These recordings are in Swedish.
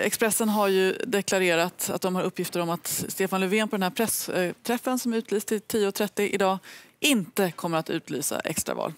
Expressen har ju deklarerat att de har uppgifter om att Stefan Löfven på den här pressträffen eh, som utlyst till 10.30 idag inte kommer att utlysa extraval.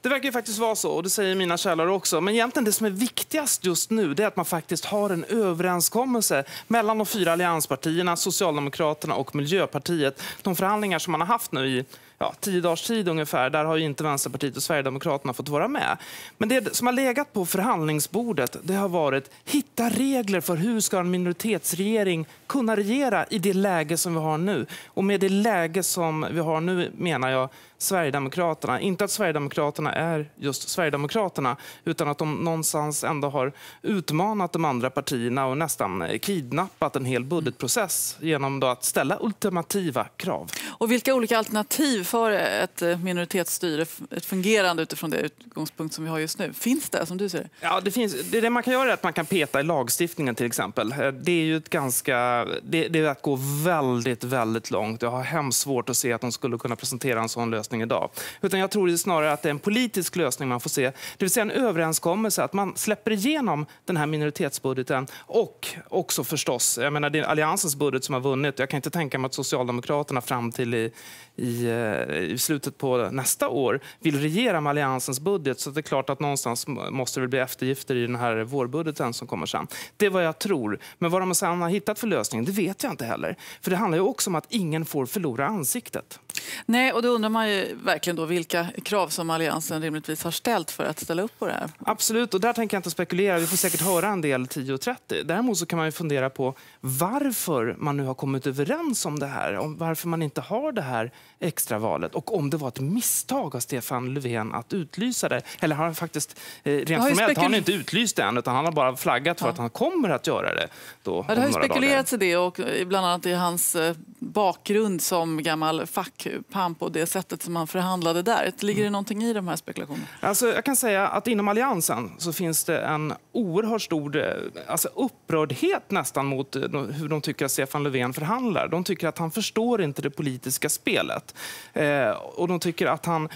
Det verkar ju faktiskt vara så, och det säger mina källor också. Men egentligen det som är viktigast just nu det är att man faktiskt har en överenskommelse mellan de fyra allianspartierna, Socialdemokraterna och Miljöpartiet. De förhandlingar som man har haft nu i ja, tio dagars tid ungefär. Där har ju inte Vänsterpartiet och Sverigedemokraterna fått vara med. Men det som har legat på förhandlingsbordet det har varit hitta regler för hur ska en minoritetsregering kunna regera i det läge som vi har nu. Och med det läge som vi har nu menar jag Sverigedemokraterna. Inte att Sverigedemokraterna är just Sverigedemokraterna utan att de någonstans ändå har utmanat de andra partierna och nästan kidnappat en hel budgetprocess genom att ställa ultimativa krav. Och vilka olika alternativ för ett eh, minoritetsstyre, ett fungerande utifrån det utgångspunkt som vi har just nu, finns det som du ser Ja, det finns. Det, det man kan göra är att man kan peta i lagstiftningen till exempel. Eh, det är ju ett ganska, det, det är att gå väldigt, väldigt långt. Jag har hemskt svårt att se att de skulle kunna presentera en sån lösning idag. Utan jag tror snarare att det är en politisk lösning man får se. Det vill säga en överenskommelse att man släpper igenom den här minoritetsbudgeten och också förstås, jag menar det är Alliansens budget som har vunnit. Jag kan inte tänka mig att Socialdemokraterna fram till vill i, i, eh, i, slutet på nästa år vill regera med Alliansens budget. Så det är klart att någonstans måste det bli eftergifter i den här vårbudgeten som kommer sen. Det är vad jag tror. Men vad de sen har hittat för lösning, det vet jag inte heller. För det handlar ju också om att ingen får förlora ansiktet. Nej, och då undrar man ju verkligen då vilka krav som Alliansen rimligtvis har ställt för att ställa upp på det här. Absolut, och där tänker jag inte spekulera. Vi får säkert höra en del 10.30. Däremot så kan man ju fundera på varför man nu har kommit överens om det här. Om varför man inte har har det här extravalet och om det var ett misstag av Stefan Löfven att utlysa det. Eller har han faktiskt, eh, rent formellt spekul- har han inte utlyst det än utan han har bara flaggat för ja. att han kommer att göra det. Då, ja, det har spekulerats dagar. i det och eh, bland annat i hans eh, bakgrund som gammal fackpamp och det sättet som han förhandlade där. Ligger det mm. någonting i de här spekulationerna? Alltså, jag kan säga att inom Alliansen så finns det en oerhört stor eh, alltså upprördhet nästan mot hur de tycker att Stefan Löfven förhandlar. De tycker att han förstår inte det politiska politiska spelet. Eh, och de tycker att han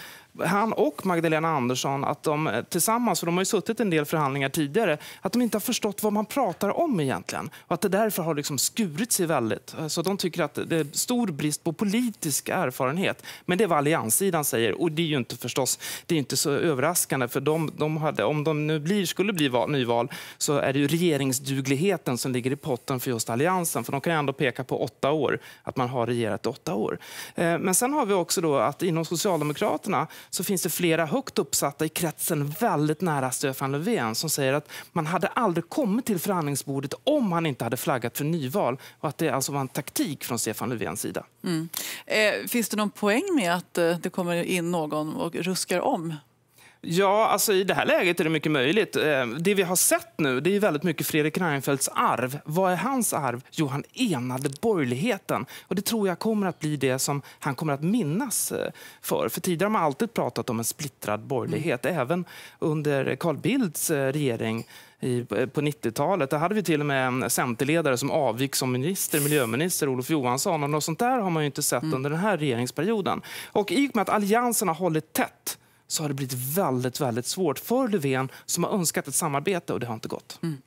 han och Magdalena Andersson, att de eh, tillsammans, för de har ju suttit en del förhandlingar tidigare, att de inte har förstått vad man pratar om egentligen. Och att det därför har liksom skurit sig väldigt. Eh, så de tycker att det är stor brist på politisk erfarenhet. Men det är vad allianssidan säger. Och det är ju inte förstås, det är inte så överraskande, för de, de hade, om de nu blir, skulle bli val, nyval så är det ju regeringsdugligheten som ligger i potten för just alliansen. För de kan ändå peka på åtta år, att man har regerat åtta år. Eh, men sen har vi också då att inom Socialdemokraterna så finns det flera högt uppsatta i kretsen väldigt nära Stefan Löfven som säger att man hade aldrig kommit till förhandlingsbordet om han inte hade flaggat för nyval och att det alltså var en taktik från Stefan Löfvens sida. Mm. Eh, finns det någon poäng med att eh, det kommer in någon och ruskar om Ja, alltså i det här läget är det mycket möjligt. Eh, det vi har sett nu det är väldigt mycket Fredrik Reinfeldts arv. Vad är hans arv? Jo, han enade borgerligheten. Och det tror jag kommer att bli det som han kommer att minnas eh, för. För tidigare har man alltid pratat om en splittrad borgerlighet. Mm. Även under Carl Bildts eh, regering i, på 90-talet. Där hade vi till och med en centerledare som avgick som minister, miljöminister Olof Johansson. Och något sånt där har man inte sett mm. under den här regeringsperioden. Och i och med att Alliansen har hållit tätt så har det blivit väldigt, väldigt svårt för Löfven som har önskat ett samarbete och det har inte gått. Mm.